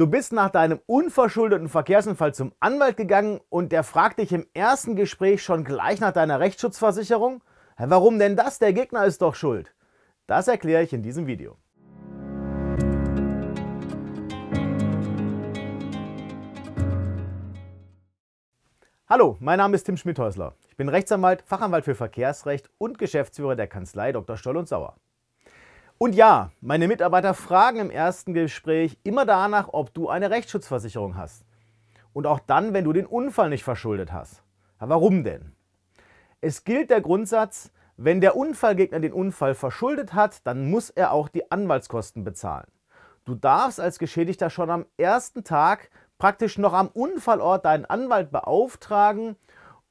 Du bist nach deinem unverschuldeten Verkehrsunfall zum Anwalt gegangen und der fragt dich im ersten Gespräch schon gleich nach deiner Rechtsschutzversicherung? Warum denn das? Der Gegner ist doch schuld. Das erkläre ich in diesem Video. Hallo, mein Name ist Tim Schmidhäusler. Ich bin Rechtsanwalt, Fachanwalt für Verkehrsrecht und Geschäftsführer der Kanzlei Dr. Stoll und Sauer. Und ja, meine Mitarbeiter fragen im ersten Gespräch immer danach, ob du eine Rechtsschutzversicherung hast. Und auch dann, wenn du den Unfall nicht verschuldet hast. Ja, warum denn? Es gilt der Grundsatz, wenn der Unfallgegner den Unfall verschuldet hat, dann muss er auch die Anwaltskosten bezahlen. Du darfst als Geschädigter schon am ersten Tag praktisch noch am Unfallort deinen Anwalt beauftragen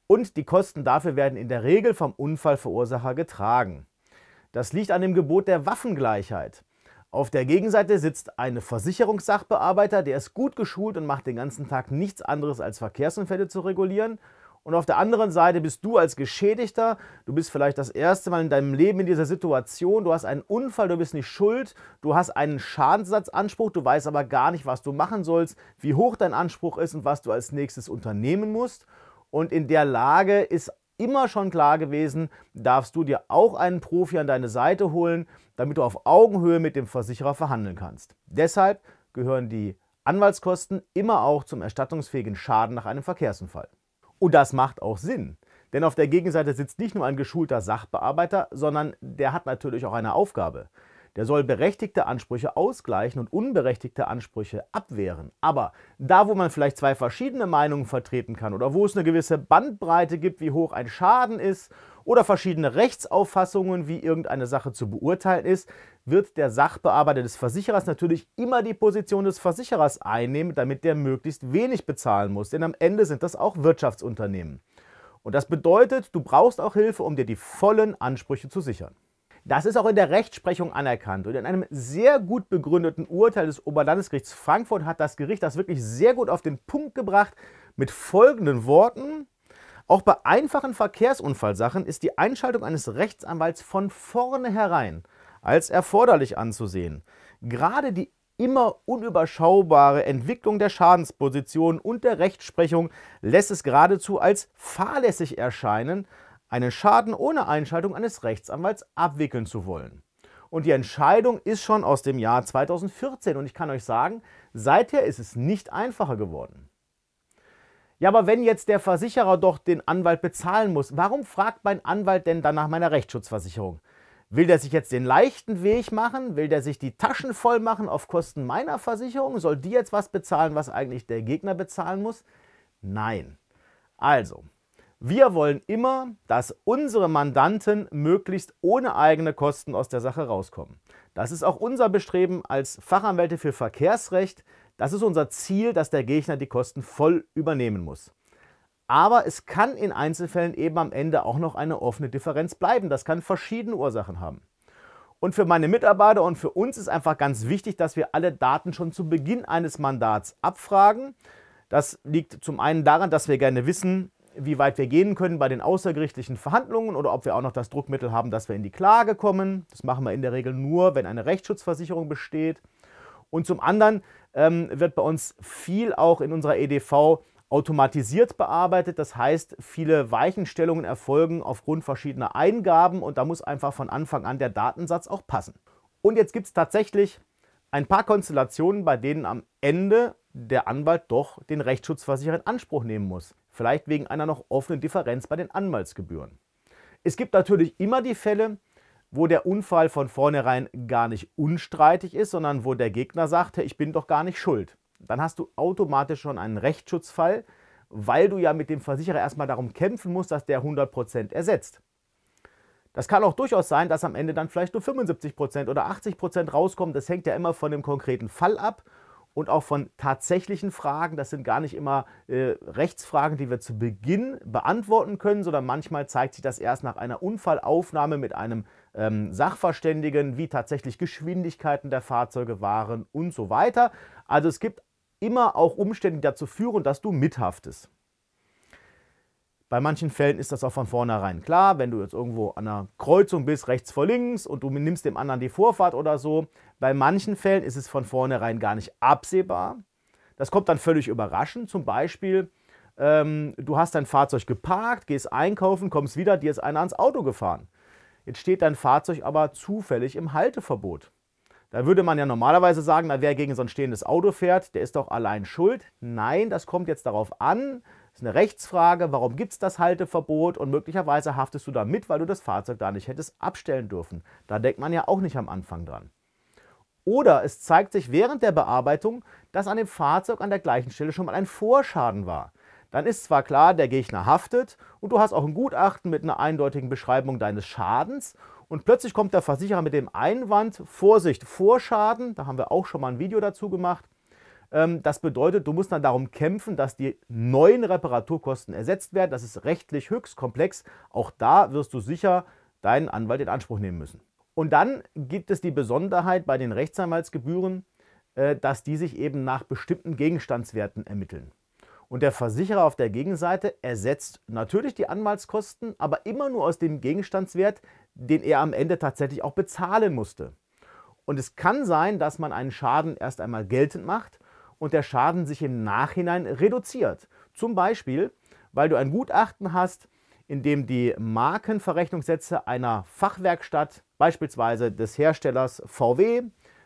und die Kosten dafür werden in der Regel vom Unfallverursacher getragen. Das liegt an dem Gebot der Waffengleichheit. Auf der Gegenseite sitzt ein Versicherungssachbearbeiter, der ist gut geschult und macht den ganzen Tag nichts anderes als Verkehrsunfälle zu regulieren. Und auf der anderen Seite bist du als Geschädigter, du bist vielleicht das erste Mal in deinem Leben in dieser Situation, du hast einen Unfall, du bist nicht schuld, du hast einen Schadensersatzanspruch, du weißt aber gar nicht, was du machen sollst, wie hoch dein Anspruch ist und was du als nächstes unternehmen musst. Und in der Lage ist immer schon klar gewesen, darfst du dir auch einen Profi an deine Seite holen, damit du auf Augenhöhe mit dem Versicherer verhandeln kannst. Deshalb gehören die Anwaltskosten immer auch zum erstattungsfähigen Schaden nach einem Verkehrsunfall. Und das macht auch Sinn. Denn auf der Gegenseite sitzt nicht nur ein geschulter Sachbearbeiter, sondern der hat natürlich auch eine Aufgabe. Der soll berechtigte Ansprüche ausgleichen und unberechtigte Ansprüche abwehren. Aber da, wo man vielleicht zwei verschiedene Meinungen vertreten kann oder wo es eine gewisse Bandbreite gibt, wie hoch ein Schaden ist oder verschiedene Rechtsauffassungen, wie irgendeine Sache zu beurteilen ist, wird der Sachbearbeiter des Versicherers natürlich immer die Position des Versicherers einnehmen, damit der möglichst wenig bezahlen muss. Denn am Ende sind das auch Wirtschaftsunternehmen. Und das bedeutet, du brauchst auch Hilfe, um dir die vollen Ansprüche zu sichern. Das ist auch in der Rechtsprechung anerkannt. Und in einem sehr gut begründeten Urteil des Oberlandesgerichts Frankfurt hat das Gericht das wirklich sehr gut auf den Punkt gebracht mit folgenden Worten. Auch bei einfachen Verkehrsunfallsachen ist die Einschaltung eines Rechtsanwalts von vornherein als erforderlich anzusehen. Gerade die immer unüberschaubare Entwicklung der Schadensposition und der Rechtsprechung lässt es geradezu als fahrlässig erscheinen, einen Schaden ohne Einschaltung eines Rechtsanwalts abwickeln zu wollen. Und die Entscheidung ist schon aus dem Jahr 2014 und ich kann euch sagen, seither ist es nicht einfacher geworden. Ja, aber wenn jetzt der Versicherer doch den Anwalt bezahlen muss, warum fragt mein Anwalt denn dann nach meiner Rechtsschutzversicherung? Will der sich jetzt den leichten Weg machen? Will der sich die Taschen voll machen auf Kosten meiner Versicherung? Soll die jetzt was bezahlen, was eigentlich der Gegner bezahlen muss? Nein. Also, wir wollen immer, dass unsere Mandanten möglichst ohne eigene Kosten aus der Sache rauskommen. Das ist auch unser Bestreben als Fachanwälte für Verkehrsrecht. Das ist unser Ziel, dass der Gegner die Kosten voll übernehmen muss. Aber es kann in Einzelfällen eben am Ende auch noch eine offene Differenz bleiben. Das kann verschiedene Ursachen haben. Und für meine Mitarbeiter und für uns ist einfach ganz wichtig, dass wir alle Daten schon zu Beginn eines Mandats abfragen. Das liegt zum einen daran, dass wir gerne wissen, wie weit wir gehen können bei den außergerichtlichen Verhandlungen oder ob wir auch noch das Druckmittel haben, dass wir in die Klage kommen. Das machen wir in der Regel nur, wenn eine Rechtsschutzversicherung besteht. Und zum anderen ähm, wird bei uns viel auch in unserer EDV automatisiert bearbeitet. Das heißt, viele Weichenstellungen erfolgen aufgrund verschiedener Eingaben und da muss einfach von Anfang an der Datensatz auch passen. Und jetzt gibt es tatsächlich ein paar Konstellationen, bei denen am Ende der Anwalt doch den Rechtsschutzversicherer in Anspruch nehmen muss vielleicht wegen einer noch offenen Differenz bei den Anwaltsgebühren. Es gibt natürlich immer die Fälle, wo der Unfall von vornherein gar nicht unstreitig ist, sondern wo der Gegner sagt, ich bin doch gar nicht schuld. Dann hast du automatisch schon einen Rechtsschutzfall, weil du ja mit dem Versicherer erstmal darum kämpfen musst, dass der 100% ersetzt. Das kann auch durchaus sein, dass am Ende dann vielleicht nur 75% oder 80% rauskommen. Das hängt ja immer von dem konkreten Fall ab und auch von tatsächlichen Fragen. Das sind gar nicht immer äh, Rechtsfragen, die wir zu Beginn beantworten können, sondern manchmal zeigt sich das erst nach einer Unfallaufnahme mit einem ähm, Sachverständigen, wie tatsächlich Geschwindigkeiten der Fahrzeuge waren und so weiter. Also es gibt immer auch Umstände, die dazu führen, dass du mithaftest. Bei manchen Fällen ist das auch von vornherein klar, wenn du jetzt irgendwo an einer Kreuzung bist, rechts vor links und du nimmst dem anderen die Vorfahrt oder so, bei manchen Fällen ist es von vornherein gar nicht absehbar. Das kommt dann völlig überraschend. Zum Beispiel, ähm, du hast dein Fahrzeug geparkt, gehst einkaufen, kommst wieder, dir ist einer ans Auto gefahren. Jetzt steht dein Fahrzeug aber zufällig im Halteverbot. Da würde man ja normalerweise sagen, na, wer gegen so ein stehendes Auto fährt, der ist doch allein schuld. Nein, das kommt jetzt darauf an. Das ist eine Rechtsfrage, warum gibt es das Halteverbot und möglicherweise haftest du da mit, weil du das Fahrzeug da nicht hättest abstellen dürfen. Da denkt man ja auch nicht am Anfang dran. Oder es zeigt sich während der Bearbeitung, dass an dem Fahrzeug an der gleichen Stelle schon mal ein Vorschaden war. Dann ist zwar klar, der Gegner haftet und du hast auch ein Gutachten mit einer eindeutigen Beschreibung deines Schadens und plötzlich kommt der Versicherer mit dem Einwand, Vorsicht, Vorschaden, da haben wir auch schon mal ein Video dazu gemacht. Ähm, das bedeutet, du musst dann darum kämpfen, dass die neuen Reparaturkosten ersetzt werden. Das ist rechtlich höchst komplex. Auch da wirst du sicher deinen Anwalt in Anspruch nehmen müssen. Und dann gibt es die Besonderheit bei den Rechtsanwaltsgebühren, äh, dass die sich eben nach bestimmten Gegenstandswerten ermitteln. Und der Versicherer auf der Gegenseite ersetzt natürlich die Anwaltskosten, aber immer nur aus dem Gegenstandswert, den er am Ende tatsächlich auch bezahlen musste. Und es kann sein, dass man einen Schaden erst einmal geltend macht und der Schaden sich im Nachhinein reduziert. Zum Beispiel, weil du ein Gutachten hast, in dem die Markenverrechnungssätze einer Fachwerkstatt, beispielsweise des Herstellers VW,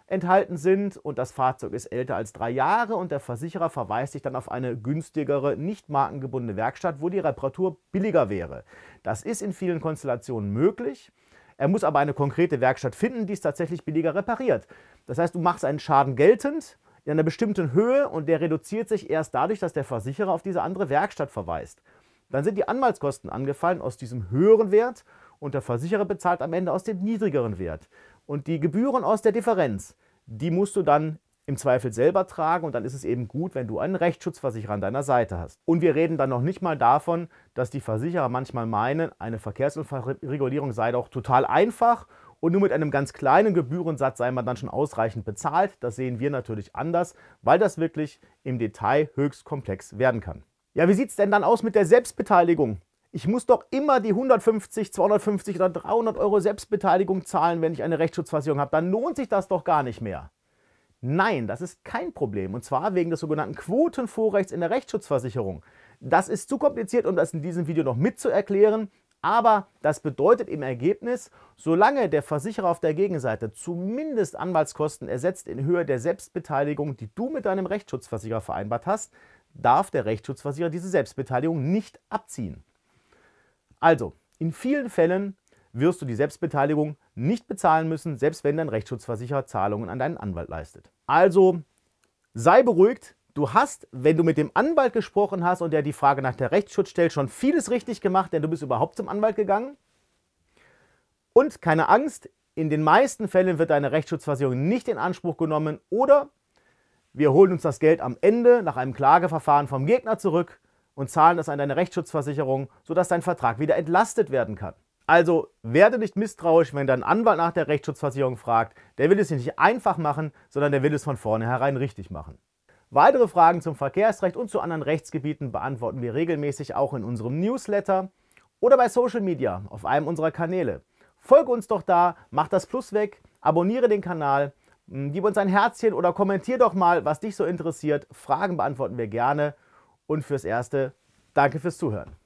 enthalten sind und das Fahrzeug ist älter als drei Jahre und der Versicherer verweist sich dann auf eine günstigere, nicht markengebundene Werkstatt, wo die Reparatur billiger wäre. Das ist in vielen Konstellationen möglich. Er muss aber eine konkrete Werkstatt finden, die es tatsächlich billiger repariert. Das heißt, du machst einen Schaden geltend in einer bestimmten Höhe und der reduziert sich erst dadurch, dass der Versicherer auf diese andere Werkstatt verweist. Dann sind die Anwaltskosten angefallen aus diesem höheren Wert und der Versicherer bezahlt am Ende aus dem niedrigeren Wert. Und die Gebühren aus der Differenz, die musst du dann im Zweifel selber tragen und dann ist es eben gut, wenn du einen Rechtsschutzversicherer an deiner Seite hast. Und wir reden dann noch nicht mal davon, dass die Versicherer manchmal meinen, eine Verkehrsunfallregulierung sei doch total einfach und nur mit einem ganz kleinen Gebührensatz sei man dann schon ausreichend bezahlt. Das sehen wir natürlich anders, weil das wirklich im Detail höchst komplex werden kann. Ja, wie sieht es denn dann aus mit der Selbstbeteiligung? Ich muss doch immer die 150, 250 oder 300 Euro Selbstbeteiligung zahlen, wenn ich eine Rechtsschutzversicherung habe. Dann lohnt sich das doch gar nicht mehr. Nein, das ist kein Problem. Und zwar wegen des sogenannten Quotenvorrechts in der Rechtsschutzversicherung. Das ist zu kompliziert, um das in diesem Video noch mitzuerklären. Aber das bedeutet im Ergebnis, solange der Versicherer auf der Gegenseite zumindest Anwaltskosten ersetzt in Höhe der Selbstbeteiligung, die du mit deinem Rechtsschutzversicherer vereinbart hast, darf der Rechtsschutzversicherer diese Selbstbeteiligung nicht abziehen. Also, in vielen Fällen wirst du die Selbstbeteiligung nicht bezahlen müssen, selbst wenn dein Rechtsschutzversicherer Zahlungen an deinen Anwalt leistet. Also, sei beruhigt, Du hast, wenn du mit dem Anwalt gesprochen hast und der die Frage nach der Rechtsschutz stellt, schon vieles richtig gemacht, denn du bist überhaupt zum Anwalt gegangen. Und keine Angst, in den meisten Fällen wird deine Rechtsschutzversicherung nicht in Anspruch genommen oder wir holen uns das Geld am Ende nach einem Klageverfahren vom Gegner zurück und zahlen es an deine Rechtsschutzversicherung, sodass dein Vertrag wieder entlastet werden kann. Also werde nicht misstrauisch, wenn dein Anwalt nach der Rechtsschutzversicherung fragt. Der will es nicht einfach machen, sondern der will es von vornherein richtig machen. Weitere Fragen zum Verkehrsrecht und zu anderen Rechtsgebieten beantworten wir regelmäßig auch in unserem Newsletter oder bei Social Media auf einem unserer Kanäle. Folge uns doch da, mach das Plus weg, abonniere den Kanal hm, gib uns ein Herzchen oder kommentier doch mal, was dich so interessiert. Fragen beantworten wir gerne. Und fürs Erste, danke fürs Zuhören.